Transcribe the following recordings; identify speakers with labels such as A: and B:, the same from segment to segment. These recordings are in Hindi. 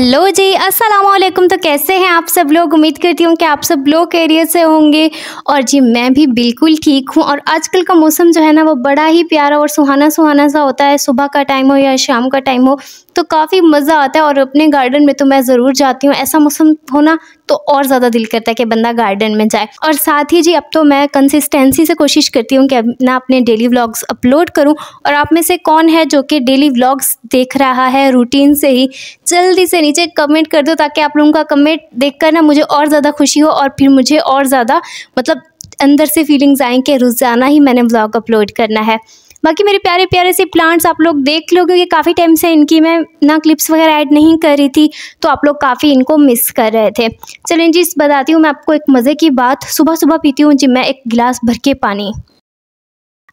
A: हेलो जी अस्सलाम वालेकुम तो कैसे हैं आप सब लोग उम्मीद करती हूँ कि आप सब लोग एरिया से होंगे और जी मैं भी बिल्कुल ठीक हूँ और आजकल का मौसम जो है ना वो बड़ा ही प्यारा और सुहाना सुहाना सा होता है सुबह का टाइम हो या शाम का टाइम हो तो काफ़ी मज़ा आता है और अपने गार्डन में तो मैं ज़रूर जाती हूँ ऐसा मौसम होना तो और ज़्यादा दिल करता है कि बंदा गार्डन में जाए और साथ ही जी अब तो मैं कंसिस्टेंसी से कोशिश करती हूँ कि मैं ना अपने डेली व्लॉग्स अपलोड करूँ और आप में से कौन है जो कि डेली व्लॉग्स देख रहा है रूटीन से ही जल्दी से नीचे कमेंट कर दो ताकि आप लोगों का कमेंट देख ना मुझे और ज़्यादा खुशी हो और फिर मुझे और ज़्यादा मतलब अंदर से फीलिंग्स आएँ कि रोज़ाना ही मैंने ब्लॉग अपलोड करना है बाकी मेरे प्यारे प्यारे से प्लांट्स आप लोग देख लो क्योंकि काफ़ी टाइम से इनकी मैं ना क्लिप्स वगैरह ऐड नहीं कर रही थी तो आप लोग काफ़ी इनको मिस कर रहे थे चलें जी बताती हूँ मैं आपको एक मज़े की बात सुबह सुबह पीती हूँ जी मैं एक गिलास भर के पानी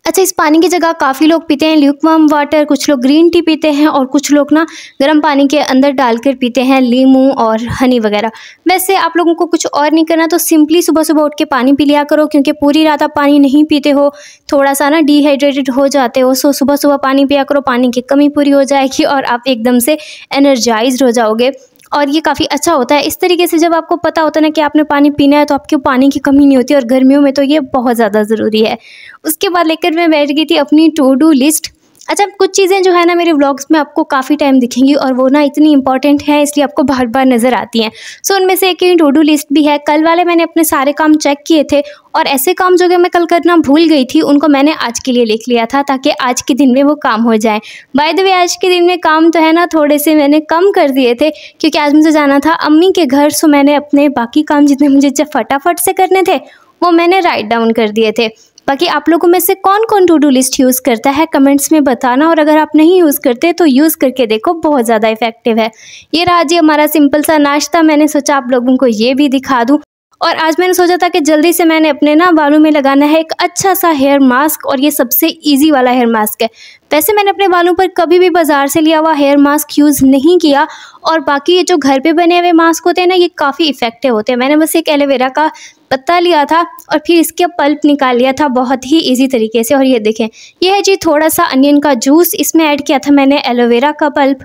A: अच्छा इस पानी की जगह काफ़ी लोग पीते हैं ल्यूक वाटर कुछ लोग ग्रीन टी पीते हैं और कुछ लोग ना गर्म पानी के अंदर डालकर पीते हैं लीमू और हनी वगैरह वैसे आप लोगों को कुछ और नहीं करना तो सिंपली सुबह सुबह उठ के पानी पी लिया करो क्योंकि पूरी रात आप पानी नहीं पीते हो थोड़ा सा ना डिहाइड्रेटेड हो जाते हो सो सुबह सुबह पानी पिया करो पानी की कमी पूरी हो जाएगी और आप एकदम से एनर्जाइज हो जाओगे और ये काफ़ी अच्छा होता है इस तरीके से जब आपको पता होता है ना कि आपने पानी पीना है तो आपके पानी की कमी नहीं होती और गर्मियों में तो ये बहुत ज़्यादा ज़रूरी है उसके बाद लेकर मैं बैठ गई थी अपनी टू डू लिस्ट अच्छा कुछ चीज़ें जो है ना मेरे व्लॉग्स में आपको काफ़ी टाइम दिखेंगी और वो ना इतनी इंपॉर्टेंट है इसलिए आपको बार बार नज़र आती हैं सो so, उनमें से एक टू डू लिस्ट भी है कल वाले मैंने अपने सारे काम चेक किए थे और ऐसे काम जो कि मैं कल करना भूल गई थी उनको मैंने आज के लिए लिख लिया था ताकि आज के दिन में वो काम हो जाए बाय द वे आज के दिन में काम तो है ना थोड़े से मैंने कम कर दिए थे क्योंकि आज मुझे जाना था अम्मी के घर सो मैंने अपने बाकी काम जितने मुझे फटाफट से करने थे वो मैंने राइट डाउन कर दिए थे बाकी आप लोगों में से कौन कौन टू डू लिस्ट यूज़ करता है कमेंट्स में बताना और अगर आप नहीं यूज़ करते तो यूज़ करके देखो बहुत ज़्यादा इफेक्टिव है ये रहा जी हमारा सिंपल सा नाश्ता मैंने सोचा आप लोगों को ये भी दिखा दूँ और आज मैंने सोचा था कि जल्दी से मैंने अपने ना बालों में लगाना है एक अच्छा सा हेयर मास्क और ये सबसे इजी वाला हेयर मास्क है वैसे मैंने अपने बालों पर कभी भी बाज़ार से लिया हुआ हेयर मास्क यूज़ नहीं किया और बाकी ये जो घर पे बने हुए मास्क होते हैं ना ये काफ़ी इफ़ेक्टिव होते हैं मैंने बस एक एलोवेरा का पत्ता लिया था और फिर इसके पल्प निकाल लिया था बहुत ही इजी तरीके से और ये देखें यह है जी थोड़ा सा अनियन का जूस इसमें ऐड किया था मैंने एलोवेरा का पल्प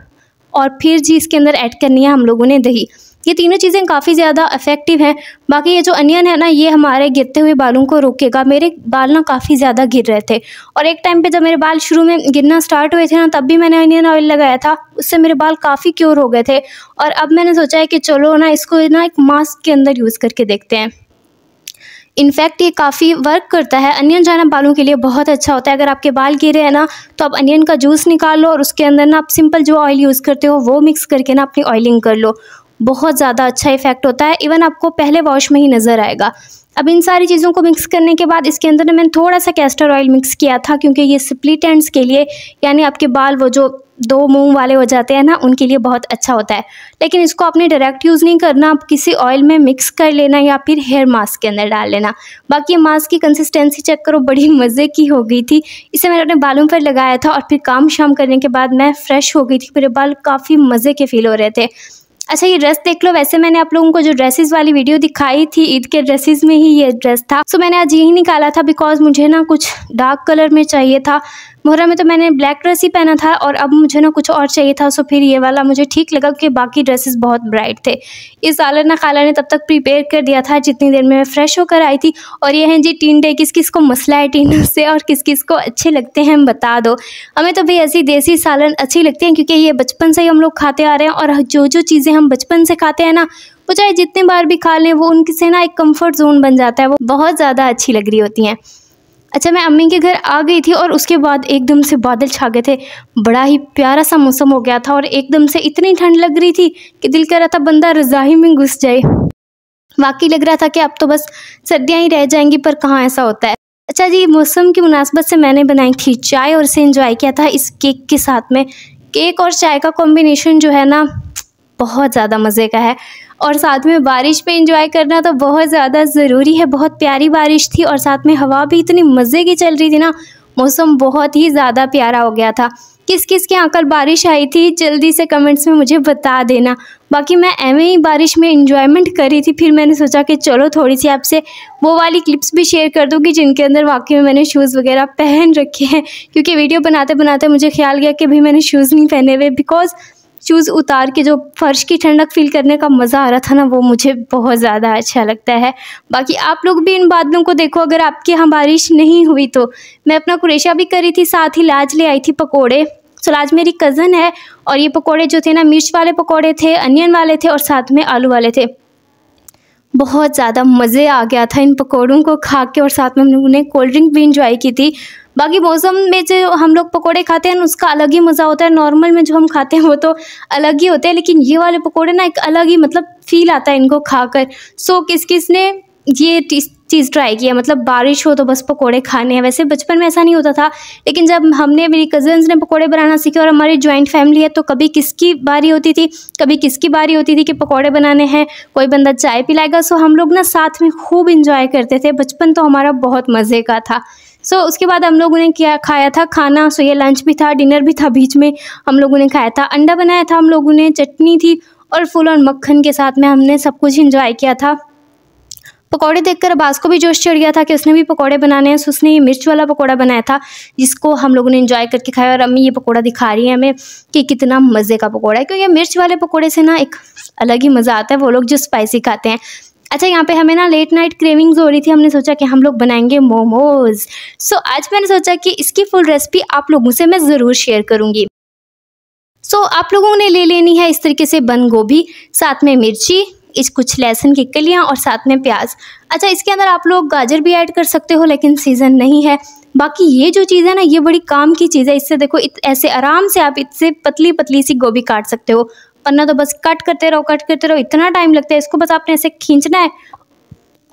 A: और फिर जी इसके अंदर ऐड करनी है हम लोगों ने दही ये तीनों चीज़ें काफ़ी ज़्यादा इफेक्टिव हैं बाकी ये जो अनियन है ना ये हमारे गिरते हुए बालों को रोकेगा मेरे बाल ना काफ़ी ज़्यादा गिर रहे थे और एक टाइम पे जब मेरे बाल शुरू में गिरना स्टार्ट हुए थे ना तब भी मैंने अनियन ऑयल लगाया था उससे मेरे बाल काफ़ी क्योर हो गए थे और अब मैंने सोचा है कि चलो ना इसको ना एक मास्क के अंदर यूज़ करके देखते हैं इनफैक्ट ये काफ़ी वर्क करता है अनियन जाना बालों के लिए बहुत अच्छा होता है अगर आपके बाल गिरे हैं ना तो आप अनियन का जूस निकाल लो और उसके अंदर ना आप सिंपल जो ऑयल यूज़ करते हो वो मिक्स करके ना अपनी ऑयलिंग कर लो बहुत ज़्यादा अच्छा इफेक्ट होता है इवन आपको पहले वॉश में ही नज़र आएगा अब इन सारी चीज़ों को मिक्स करने के बाद इसके अंदर मैंने थोड़ा सा कैस्टर ऑयल मिक्स किया था क्योंकि ये स्प्लिट एंड्स के लिए यानी आपके बाल वो जो दो मूंग वाले हो जाते हैं ना उनके लिए बहुत अच्छा होता है लेकिन इसको आपने डायरेक्ट यूज़ नहीं करना आप किसी ऑयल में मिक्स कर लेना या फिर हेयर मास्क के अंदर डाल लेना बाकी मास्क की कंसिस्टेंसी चेक करो बड़ी मज़े की हो गई थी इसे मैंने अपने बालों पर लगाया था और फिर काम शाम करने के बाद मैं फ़्रेश हो गई थी मेरे बाल काफ़ी मज़े के फील हो रहे थे अच्छा ये ड्रेस देख लो वैसे मैंने आप लोगों को जो ड्रेसेस वाली वीडियो दिखाई थी ईद के ड्रेसेस में ही ये ड्रेस था सो मैंने आज यही निकाला था बिकॉज मुझे ना कुछ डार्क कलर में चाहिए था मोहरा में तो मैंने ब्लैक ड्रेस ही पहना था और अब मुझे ना कुछ और चाहिए था सो तो फिर ये वाला मुझे ठीक लगा कि बाकी ड्रेसेस बहुत ब्राइट थे इस ना खाला ने तब तक प्रिपेयर कर दिया था जितनी देर में मैं फ्रेश होकर आई थी और ये हैं जी टीन डे किस किस को मसला है टीन से और किस किस को अच्छे लगते हैं बता दो हमें तो भाई ऐसी देसी सालन अच्छी लगती हैं क्योंकि ये बचपन से ही हम लोग खाते आ रहे हैं और जो जो चीज़ें हम बचपन से खाते हैं ना वो चाहे जितने बार भी खा लें वो उनसे ना एक कंफर्ट जोन बन जाता है वो बहुत ज़्यादा अच्छी लग रही होती हैं अच्छा मैं अम्मी के घर आ गई थी और उसके बाद एकदम से बादल छा गए थे बड़ा ही प्यारा सा मौसम हो गया था और एकदम से इतनी ठंड लग रही थी कि दिल कर रहा था बंदा रज़ाही में घुस जाए वाकई लग रहा था कि अब तो बस सर्दियाँ ही रह जाएंगी पर कहाँ ऐसा होता है अच्छा जी मौसम की मुनासबत से मैंने बनाई थी चाय और इसे इंजॉय किया था इस केक के साथ में केक और चाय का कॉम्बिनेशन जो है ना बहुत ज़्यादा मज़े का है और साथ में बारिश पे इंजॉय करना तो बहुत ज़्यादा ज़रूरी है बहुत प्यारी बारिश थी और साथ में हवा भी इतनी मज़े की चल रही थी ना मौसम बहुत ही ज़्यादा प्यारा हो गया था किस किस के आकर बारिश आई थी जल्दी से कमेंट्स में मुझे बता देना बाकी मैं एवं ही बारिश में इंजॉयमेंट कर रही थी फिर मैंने सोचा कि चलो थोड़ी सी आपसे वो वाली क्लिप्स भी शेयर कर दूँ कि जिनके अंदर वाकई में मैंने शूज़ वगैरह पहन रखे हैं क्योंकि वीडियो बनाते बनाते मुझे ख्याल गया कि भाई मैंने शूज़ नहीं पहने हुए बिकॉज़ शूज़ उतार के जो फ़र्श की ठंडक फील करने का मज़ा आ रहा था ना वो मुझे बहुत ज़्यादा अच्छा लगता है बाकी आप लोग भी इन बादलों को देखो अगर आपके यहाँ बारिश नहीं हुई तो मैं अपना कुरेशा भी करी थी साथ ही लाज ले आई थी पकौड़े सो लाज मेरी कज़न है और ये पकौड़े जो थे ना मिर्च वाले पकौड़े थे अनियन वाले थे और साथ में आलू वाले थे बहुत ज़्यादा मज़े आ गया था इन पकौड़ों को खा के और साथ में उन्होंने कोल्ड ड्रिंक भी इंजॉय की थी बाकी मौसम में जो हम लोग पकौड़े खाते हैं उसका अलग ही मज़ा होता है नॉर्मल में जो हम खाते हैं वो तो अलग ही होते हैं लेकिन ये वाले पकौड़े ना एक अलग ही मतलब फील आता है इनको खाकर सो किस किस ने ये चीज़ ट्राई किया मतलब बारिश हो तो बस पकोड़े खाने हैं वैसे बचपन में ऐसा नहीं होता था लेकिन जब हमने मेरी कज़न्स ने पकोड़े बनाना सीखे और हमारी जॉइंट फैमिली है तो कभी किसकी बारी होती थी कभी किसकी बारी होती थी कि पकोड़े बनाने हैं कोई बंदा चाय पिलाएगा सो हम लोग ना साथ में खूब इंजॉय करते थे बचपन तो हमारा बहुत मज़े का था सो so, उसके बाद हम लोगों ने क्या खाया था खाना सो ये लंच भी था डिनर भी था बीच में हम लोगों ने खाया था अंडा बनाया था हम लोगों ने चटनी थी और फूल और मक्खन के साथ में हमने सब कुछ इंजॉय किया था पकौड़े देखकर अब्बास को भी जोश चढ़ गया था कि उसने भी पकौड़े बनाने हैं सो उसने ये मिर्च वाला पकौड़ा बनाया था जिसको हम लोगों ने इन्जॉय करके खाया और अम्मी ये पकौड़ा दिखा रही है हमें कि कितना मज़े का पकौड़ा है क्योंकि मिर्च वाले पकौड़े से ना एक अलग ही मज़ा आता है वो लोग जो स्पाइसी खाते हैं अच्छा यहाँ पे हमें ना लेट नाइट क्रेविंग्स हो रही थी हमने सोचा कि हम लोग बनाएंगे मोमोज सो so, आज मैंने सोचा कि इसकी फुल रेसिपी आप लोगों से मैं ज़रूर शेयर करूँगी सो so, आप लोगों ने ले लेनी है इस तरीके से बंद गोभी साथ में मिर्ची इस कुछ लहसुन की कलियाँ और साथ में प्याज अच्छा इसके अंदर आप लोग गाजर भी ऐड कर सकते हो लेकिन सीज़न नहीं है बाकी ये जो चीज़ है ना ये बड़ी काम की चीज़ है इससे देखो इत, ऐसे आराम से आप इससे पतली पतली सी गोभी काट सकते हो पन्ना तो बस कट करते रहो कट करते रहो इतना टाइम लगता है इसको बस आपने ऐसे खींचना है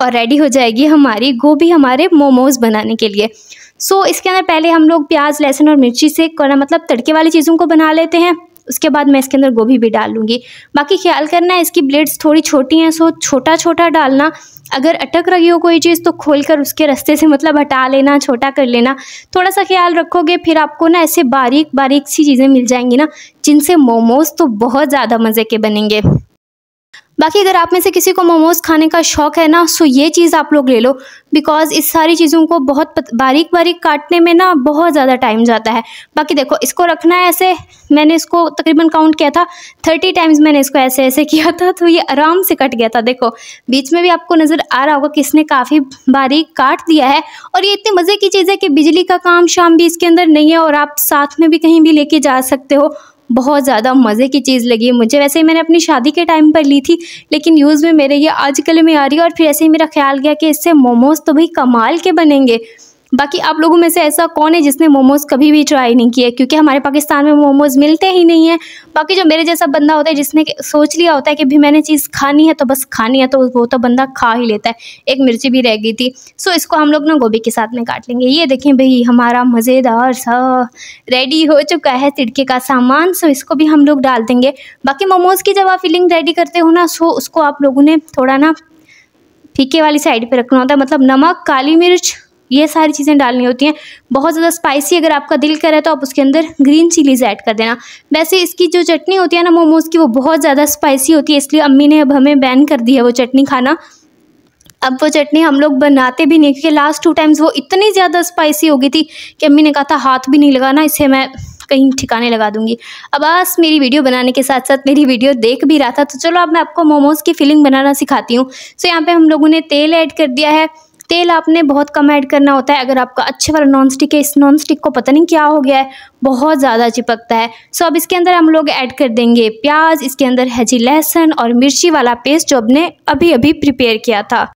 A: और रेडी हो जाएगी हमारी गोभी हमारे मोमोज बनाने के लिए सो so, इसके अंदर पहले हम लोग प्याज लहसुन और मिर्ची से करना मतलब तड़के वाली चीज़ों को बना लेते हैं उसके बाद मैं इसके अंदर गोभी भी डाल लूँगी बाकी ख्याल करना है इसकी ब्लेड्स थोड़ी छोटी हैं सो छोटा छोटा डालना अगर अटक रही हो कोई चीज़ तो खोल कर उसके रास्ते से मतलब हटा लेना छोटा कर लेना थोड़ा सा ख्याल रखोगे फिर आपको ना ऐसे बारीक बारीक सी चीज़ें मिल जाएंगी ना जिनसे मोमोज़ तो बहुत ज़्यादा मज़े के बनेंगे बाकी अगर आप में से किसी को मोमोज़ खाने का शौक़ है ना सो ये चीज़ आप लोग ले लो बिकॉज़ इस सारी चीज़ों को बहुत बारीक बारीक काटने में ना बहुत ज़्यादा टाइम जाता है बाकी देखो इसको रखना है ऐसे मैंने इसको तकरीबन काउंट किया था थर्टी टाइम्स मैंने इसको ऐसे ऐसे किया था तो ये आराम से कट गया था देखो बीच में भी आपको नज़र आ रहा होगा कि इसने काफ़ी बारीक काट दिया है और ये इतनी मज़े की चीज़ है कि बिजली का काम शाम भी इसके अंदर नहीं है और आप साथ में भी कहीं भी लेके जा सकते हो बहुत ज़्यादा मज़े की चीज़ लगी मुझे वैसे ही मैंने अपनी शादी के टाइम पर ली थी लेकिन यूज़ में मेरे ये आजकल में आ रही है और फिर ऐसे ही मेरा ख्याल गया कि इससे मोमोज़ तो भाई कमाल के बनेंगे बाकी आप लोगों में से ऐसा कौन है जिसने मोमोज़ कभी भी ट्राई नहीं किया क्योंकि हमारे पाकिस्तान में मोमोज़ मिलते ही नहीं हैं बाकी जो मेरे जैसा बंदा होता है जिसने सोच लिया होता है कि भी मैंने चीज़ खानी है तो बस खानी है तो वो तो बंदा खा ही लेता है एक मिर्ची भी रह गई थी सो इसको हम लोग ना गोभी के साथ में काट लेंगे ये देखें भाई हमारा मज़ेदार सा रेडी हो चुका है तिड़के का सामान सो इसको भी हम लोग डाल देंगे बाकी मोमोज़ की जब आप फिलिंग रेडी करते हो ना सो उसको आप लोगों ने थोड़ा ना फीके वाली साइड पर रखना होता है मतलब नमक काली मिर्च ये सारी चीज़ें डालनी होती हैं बहुत ज़्यादा स्पाइसी अगर आपका दिल करे तो आप उसके अंदर ग्रीन चिलीज़ ऐड कर देना वैसे इसकी जो चटनी होती है ना मोमोज़ की वो बहुत ज़्यादा स्पाइसी होती है इसलिए अम्मी ने अब हमें बैन कर दी है वो चटनी खाना अब वो चटनी हम लोग बनाते भी नहीं क्योंकि लास्ट टू टाइम्स वो इतनी ज़्यादा स्पाइसी हो गई थी कि अम्मी ने कहा था हाथ भी नहीं लगाना इसे मैं कहीं ठिकाने लगा दूंगी अब आज मेरी वीडियो बनाने के साथ साथ मेरी वीडियो देख भी रहा था तो चलो अब मैं आपको मोमोज़ की फिलिंग बनाना सिखाती हूँ सो यहाँ पे हम लोगों ने तेल ऐड कर दिया है तेल आपने बहुत कम ऐड करना होता है अगर आपका अच्छे वाला नॉन स्टिक है इस नॉन स्टिक को पता नहीं क्या हो गया है बहुत ज़्यादा चिपकता है सो अब इसके अंदर हम लोग ऐड कर देंगे प्याज इसके अंदर है जी लहसुन और मिर्ची वाला पेस्ट जो हमने अभी अभी प्रिपेयर किया था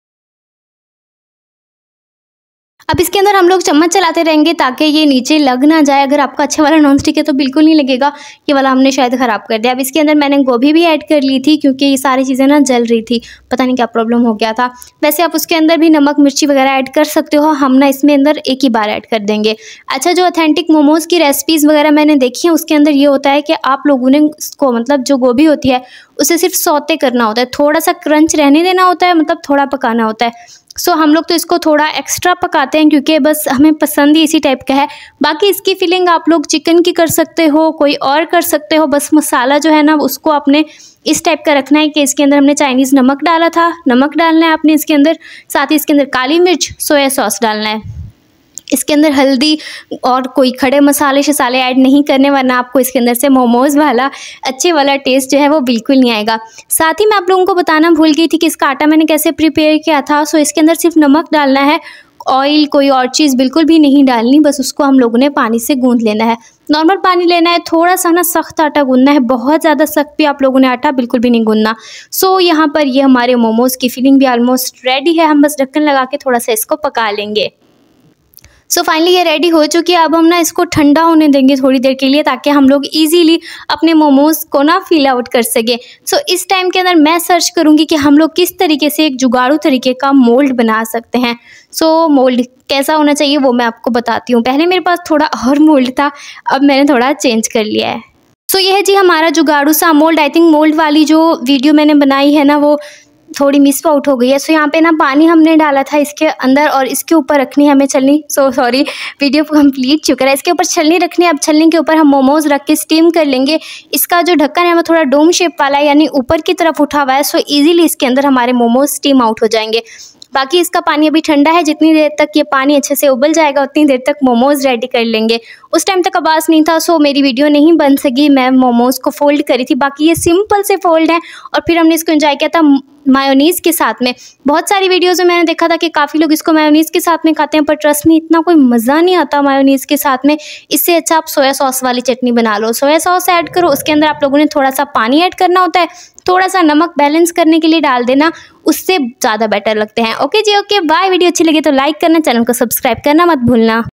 A: अब इसके अंदर हम लोग चम्मच चलाते रहेंगे ताकि ये नीचे लग ना जाए अगर आपका अच्छा वाला नॉन स्टिक है तो बिल्कुल नहीं लगेगा ये वाला हमने शायद ख़राब कर दिया अब इसके अंदर मैंने गोभी भी ऐड कर ली थी क्योंकि ये सारी चीज़ें ना जल रही थी पता नहीं क्या प्रॉब्लम हो गया था वैसे आप उसके अंदर भी नमक मिर्ची वगैरह ऐड कर सकते हो हम ना इसमें अंदर एक ही बार ऐड कर देंगे अच्छा जो ऑथेंटिक मोमोज़ की रेसिपीज़ वगैरह मैंने देखी हैं उसके अंदर ये होता है कि आप लोगों ने उसको मतलब जो गोभी होती है उसे सिर्फ सौते करना होता है थोड़ा सा क्रंच रहने देना होता है मतलब थोड़ा पकाना होता है सो so, हम लोग तो इसको थोड़ा एक्स्ट्रा पकाते हैं क्योंकि बस हमें पसंद ही इसी टाइप का है बाकी इसकी फीलिंग आप लोग चिकन की कर सकते हो कोई और कर सकते हो बस मसाला जो है ना उसको आपने इस टाइप का रखना है कि इसके अंदर हमने चाइनीज़ नमक डाला था नमक डालना है आपने इसके अंदर साथ ही इसके अंदर काली मिर्च सोया सॉस डालना है इसके अंदर हल्दी और कोई खड़े मसाले शसाले ऐड नहीं करने वरना आपको इसके अंदर से मोमोज़ वाला अच्छे वाला टेस्ट जो है वो बिल्कुल नहीं आएगा साथ ही मैं आप लोगों को बताना भूल गई थी कि इसका आटा मैंने कैसे प्रिपेयर किया था सो इसके अंदर सिर्फ नमक डालना है ऑयल कोई और चीज़ बिल्कुल भी नहीं डालनी बस उसको हम लोगों ने पानी से गूंद लेना है नॉर्मल पानी लेना है थोड़ा सा ना सख्त आटा गूंदना है बहुत ज़्यादा सख्त भी आप लोगों ने आटा बिल्कुल भी नहीं गूंदना सो so, यहाँ पर ये हमारे मोमोज़ की फीलिंग भी ऑलमोस्ट रेडी है हम बस ढक्कन लगा के थोड़ा सा इसको पका लेंगे सो so फाइनली ये रेडी हो चुकी है अब हम ना इसको ठंडा होने देंगे थोड़ी देर के लिए ताकि हम लोग इजीली अपने मोमोज को ना फिल आउट कर सकें सो so इस टाइम के अंदर मैं सर्च करूँगी कि हम लोग किस तरीके से एक जुगाड़ू तरीके का मोल्ड बना सकते हैं सो so, मोल्ड कैसा होना चाहिए वो मैं आपको बताती हूँ पहले मेरे पास थोड़ा और मोल्ड था अब मैंने थोड़ा चेंज कर लिया है सो so, यह जी हमारा जुगाड़ू सा मोल्ड आई थिंक मोल्ड वाली जो वीडियो मैंने बनाई है ना वो थोड़ी मिस आउट हो गई है सो यहाँ पे ना पानी हमने डाला था इसके अंदर और इसके ऊपर रखनी हमें छलनी सो सॉरी वीडियो कंप्लीट चुका है इसके ऊपर छलनी रखनी अब छलनी के ऊपर हम मोमोज़ रख के स्टीम कर लेंगे इसका जो ढक्कन है वो थोड़ा डोम शेप वाला है यानी ऊपर की तरफ उठा हुआ है सो ईजिली इसके अंदर हमारे मोमोज स्टीम आउट हो जाएंगे बाकी इसका पानी अभी ठंडा है जितनी देर तक ये पानी अच्छे से उबल जाएगा उतनी देर तक मोमोज़ रेडी कर लेंगे उस टाइम तक आवाज़ नहीं था सो मेरी वीडियो नहीं बन सकी मैं मोमोज़ को फोल्ड करी थी बाकी ये सिंपल से फोल्ड है और फिर हमने इसको एंजॉय किया था मायोनीज़ के साथ में बहुत सारी वीडियोज़ में मैंने देखा था कि काफ़ी लोग इसको मायोनीज़ के साथ में खाते हैं पर ट्रस्ट में इतना कोई मज़ा नहीं आता मायोनीज़ के साथ में इससे अच्छा आप सोया सॉस वाली चटनी बना लो सोया सॉस ऐड करो उसके अंदर आप लोगों ने थोड़ा सा पानी ऐड करना होता है थोड़ा सा नमक बैलेंस करने के लिए डाल देना उससे ज़्यादा बेटर लगते हैं ओके जी ओके बाय वीडियो अच्छी लगी तो लाइक करना चैनल को सब्सक्राइब करना मत भूलना